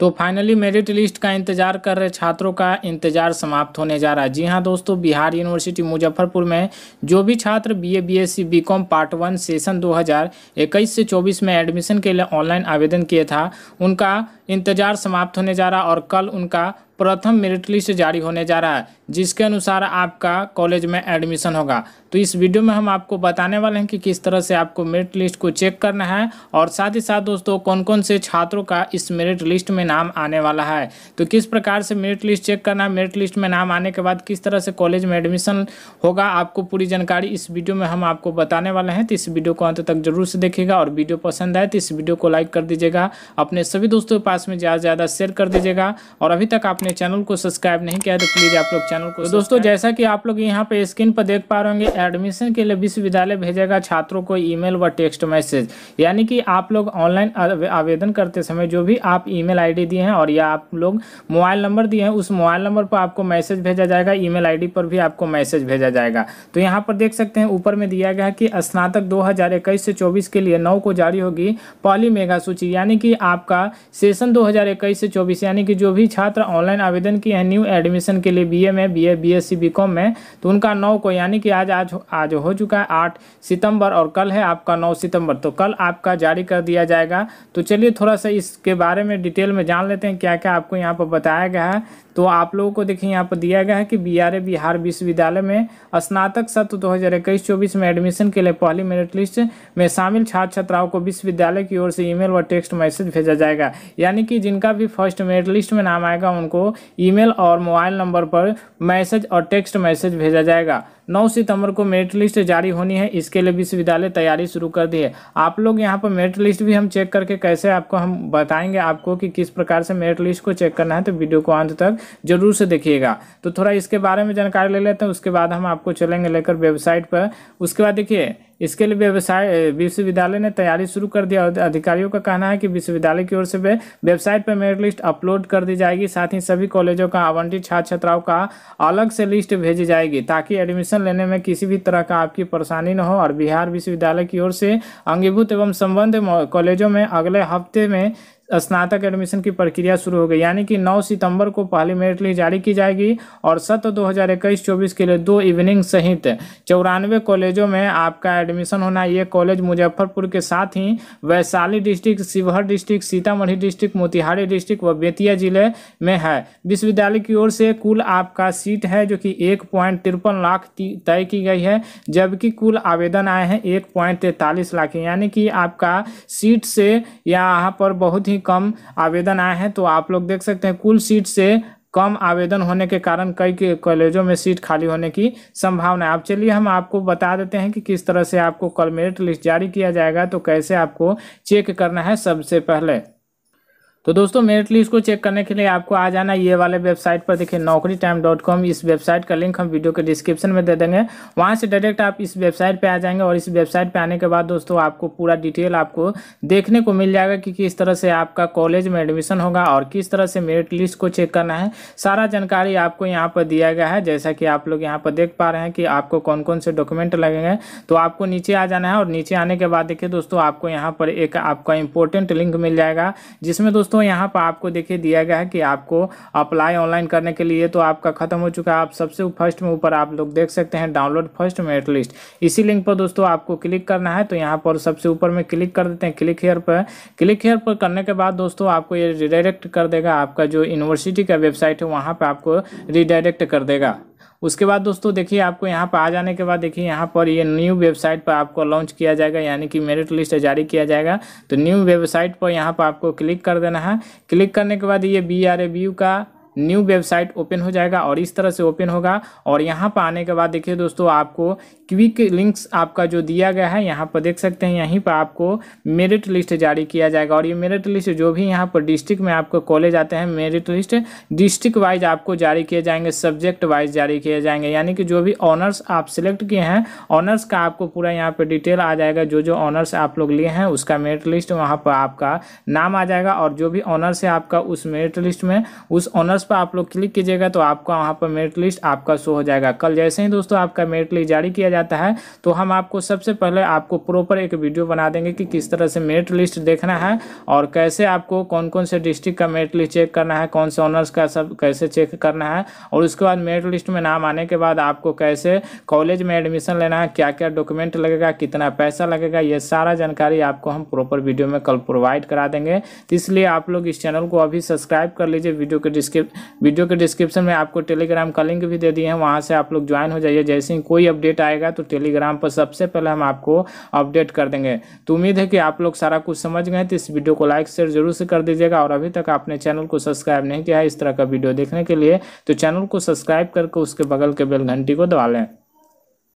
तो finally merit list का इंतजार कर रहे छात्रों का इंतजार समाप्त होने जा रहा है जी हाँ दोस्तों बिहार यूनिवर्सिटी मुजफ्फरपुर में जो भी छात्र BA BSc BCom part one session 2021 से 24 में एडमिशन के लिए ऑनलाइन आवेदन किया था उनका इंतजार समाप्त होने जा रहा और कल उनका प्रथम मेरिट लिस्ट जारी होने जा रहा है जिसके अनुसार आपका कॉलेज में एडमिशन होगा तो इस वीडियो में हम आपको बताने वाले हैं कि किस तरह से आपको मेरिट लिस्ट को चेक करना है और साथ ही साथ दोस्तों कौन कौन से छात्रों का इस मेरिट लिस्ट में नाम आने वाला है तो किस प्रकार से मेरिट लिस्ट चेक करना है मेरिट लिस्ट में नाम आने के बाद किस तरह से कॉलेज में एडमिशन होगा आपको पूरी जानकारी इस वीडियो में हम आपको बताने वाले हैं तो इस वीडियो को अंत तक जरूर से देखेगा और वीडियो पसंद आए तो इस वीडियो को लाइक कर दीजिएगा अपने सभी दोस्तों के पास पास में ज़्यादा से ज़्यादा शेयर कर दीजिएगा और अभी तक आपने चैनल को सब्सक्राइब नहीं किया तो प्लीज़ आप लोग चैनल को तो दोस्तों जैसा कि आप लोग यहाँ पे स्क्रीन पर देख पा रहे होंगे एडमिशन के लिए विश्वविद्यालय भेजेगा छात्रों को ई व टेक्स्ट मैसेज यानी कि आप लोग ऑनलाइन आवेदन करते समय जो भी आप ई मेल दिए हैं और या आप लोग मोबाइल नंबर दिए हैं उस मोबाइल नंबर पर आपको मैसेज भेजा जाएगा ईमेल आईडी पर भी आपको मैसेज भेजा जाएगा तो यहाँ पर देख सकते हैं ऊपर में दिया गया है कि स्नातक 2021 से 24 के लिए नौ को जारी होगी पॉली मेगा सूची यानी कि आपका सेशन सेशन 2021 से 24 यानी कि जो भी छात्र ऑनलाइन आवेदन किए हैं न्यू एडमिशन के लिए बीए में बीए बीएससी बीकॉम में तो उनका नौ को यानी कि आज आज आज हो चुका है आठ सितंबर और कल है आपका नौ सितंबर तो कल आपका जारी कर दिया जाएगा तो चलिए थोड़ा सा इसके बारे में डिटेल में जान लेते हैं क्या क्या आपको यहाँ पर बताया गया है तो आप लोगों को देखिए यहाँ पर दिया गया है कि बी बिहार विश्वविद्यालय में स्नातक सत्र दो हज़ार में एडमिशन के लिए पहली मेरिट लिस्ट में शामिल छात्र छात्राओं को विश्वविद्यालय की ओर से ईमेल व टेक्स्ट मैसेज भेजा जाएगा यानी यानी कि जिनका भी फर्स्ट मेरिट लिस्ट में नाम आएगा उनको ईमेल और मोबाइल नंबर पर मैसेज और टेक्स्ट मैसेज भेजा जाएगा नौ सितंबर को मेरिट लिस्ट जारी होनी है इसके लिए विश्वविद्यालय तैयारी शुरू कर दी है आप लोग यहाँ पर मेरिट लिस्ट भी हम चेक करके कैसे आपको हम बताएंगे आपको कि किस प्रकार से मेरिट लिस्ट को चेक करना है तो वीडियो को अंत तक जरूर से देखिएगा तो थोड़ा इसके बारे में जानकारी ले लेते हैं उसके बाद हम आपको चलेंगे लेकर वेबसाइट पर उसके बाद देखिए इसके लिए व्यवसाय विश्वविद्यालय ने तैयारी शुरू कर दिया अधिकारियों का कहना है कि विश्वविद्यालय की ओर से वे वेबसाइट पर मेरिट लिस्ट अपलोड कर दी जाएगी साथ ही सभी कॉलेजों का आवंटित छात्र छात्राओं का अलग से लिस्ट भेजी जाएगी ताकि एडमिशन लेने में किसी भी तरह का आपकी परेशानी न हो और बिहार विश्वविद्यालय की ओर से अंगीभूत एवं संबंध कॉलेजों में अगले हफ्ते में स्नातक एडमिशन की प्रक्रिया शुरू हो गई यानी कि 9 सितंबर को पहली मेरिट लिस्ट जारी की जाएगी और सत्र दो हज़ार इक्कीस चौबीस के लिए दो इवनिंग सहित चौरानवे कॉलेजों में आपका एडमिशन होना ये कॉलेज मुजफ्फरपुर के साथ ही Vaishali district Sheohar district Sitamarhi district Motihari district व बेतिया जिले में है विश्वविद्यालय की ओर से कुल आपका सीट है जो कि एक पॉइंट तिरपन लाख तय की गई है जबकि कुल आवेदन आए हैं एक पॉइंट तैंतालीस लाख यानी कि आपका सीट से यहाँ पर बहुत ही ही कम आवेदन आए हैं तो आप लोग देख सकते हैं कुल सीट से कम आवेदन होने के कारण कई कॉलेजों में सीट खाली होने की संभावना है अब चलिए हम आपको बता देते हैं कि किस तरह से आपको कल मेरिट लिस्ट जारी किया जाएगा तो कैसे आपको चेक करना है सबसे पहले तो दोस्तों मेरिट लिस्ट को चेक करने के लिए आपको आ जाना ये वाले वेबसाइट पर देखिए नौकरी टाइम डॉट कॉम इस वेबसाइट का लिंक हम वीडियो के डिस्क्रिप्शन में दे देंगे वहाँ से डायरेक्ट आप इस वेबसाइट पे आ जाएंगे और इस वेबसाइट पे आने के बाद दोस्तों आपको पूरा डिटेल आपको देखने को मिल जाएगा कि किस तरह से आपका कॉलेज में एडमिशन होगा और किस तरह से मेरिट लिस्ट को चेक करना है सारा जानकारी आपको यहाँ पर दिया गया है जैसा कि आप लोग यहाँ पर देख पा रहे हैं कि आपको कौन कौन से डॉक्यूमेंट लगेंगे तो आपको नीचे आ जाना है और नीचे आने के बाद देखिए दोस्तों आपको यहाँ पर एक आपका इंपॉर्टेंट लिंक मिल जाएगा जिसमें दोस्तों दोस्तों यहाँ पर आपको देखिए दिया गया है कि आपको अप्लाई ऑनलाइन करने के लिए तो आपका खत्म हो चुका है आप सबसे फर्स्ट में ऊपर आप लोग देख सकते हैं डाउनलोड फर्स्ट मेरिट लिस्ट इसी लिंक पर दोस्तों आपको क्लिक करना है तो यहाँ पर सबसे ऊपर में क्लिक कर देते हैं क्लिक हेयर पर क्लिक हेयर पर करने के बाद दोस्तों आपको ये रिडायरेक्ट कर देगा आपका जो यूनिवर्सिटी का वेबसाइट है वहाँ पर आपको रिडायरेक्ट कर देगा उसके बाद दोस्तों देखिए आपको यहाँ पर आ जाने के बाद देखिए यहाँ पर ये न्यू वेबसाइट पर आपको लॉन्च किया जाएगा यानी कि मेरिट लिस्ट जारी किया जाएगा तो न्यू वेबसाइट पर यहाँ पर आपको क्लिक कर देना है क्लिक करने के बाद ये बी आर ए व्यू का न्यू वेबसाइट ओपन हो जाएगा और इस तरह से ओपन होगा और यहाँ पर आने के बाद देखिए दोस्तों आपको क्विक लिंक्स आपका जो दिया गया है यहाँ पर देख सकते हैं यहीं पर आपको मेरिट लिस्ट जारी किया जाएगा और ये मेरिट लिस्ट जो भी यहाँ पर डिस्ट्रिक्ट में आपको कॉलेज आते हैं मेरिट लिस्ट डिस्ट्रिक्ट वाइज आपको जारी किए जाएंगे सब्जेक्ट वाइज जारी किए जाएंगे यानी कि जो भी ऑनर्स आप सिलेक्ट किए हैं ऑनर्स का आपको पूरा यहाँ पर डिटेल आ जाएगा जो जो ऑनर्स आप लोग लिए हैं उसका मेरिट लिस्ट वहाँ पर आपका नाम आ जाएगा और जो भी ऑनर्स है आपका उस मेरिट लिस्ट में उस ऑनर्स पर आप लोग क्लिक कीजिएगा तो आपका वहाँ पर मेरिट लिस्ट आपका शो हो जाएगा कल जैसे ही दोस्तों आपका मेरिट लिस्ट जारी किया जाता है तो हम आपको सबसे पहले आपको प्रॉपर एक वीडियो बना देंगे कि किस तरह से मेरिट लिस्ट देखना है और कैसे आपको कौन कौन से डिस्ट्रिक्ट का मेरिट लिस्ट चेक करना है कौन से ऑनर्स का सब कैसे चेक करना है और उसके बाद मेरिट लिस्ट में नाम आने के बाद आपको कैसे कॉलेज में एडमिशन लेना है क्या क्या डॉक्यूमेंट लगेगा कितना पैसा लगेगा ये सारा जानकारी आपको हम प्रॉपर वीडियो में कल प्रोवाइड करा देंगे तो इसलिए आप लोग इस चैनल को अभी सब्सक्राइब कर लीजिए वीडियो के डिस्क्रिप वीडियो के डिस्क्रिप्शन में आपको टेलीग्राम का लिंक भी दे दिए हैं वहाँ से आप लोग ज्वाइन हो जाइए जैसे ही कोई अपडेट आएगा तो टेलीग्राम पर सबसे पहले हम आपको अपडेट कर देंगे तो उम्मीद है कि आप लोग सारा कुछ समझ गए तो इस वीडियो को लाइक शेयर जरूर से कर दीजिएगा और अभी तक आपने चैनल को सब्सक्राइब नहीं किया है इस तरह का वीडियो देखने के लिए तो चैनल को सब्सक्राइब करके उसके बगल के बेल घंटी को दबा लें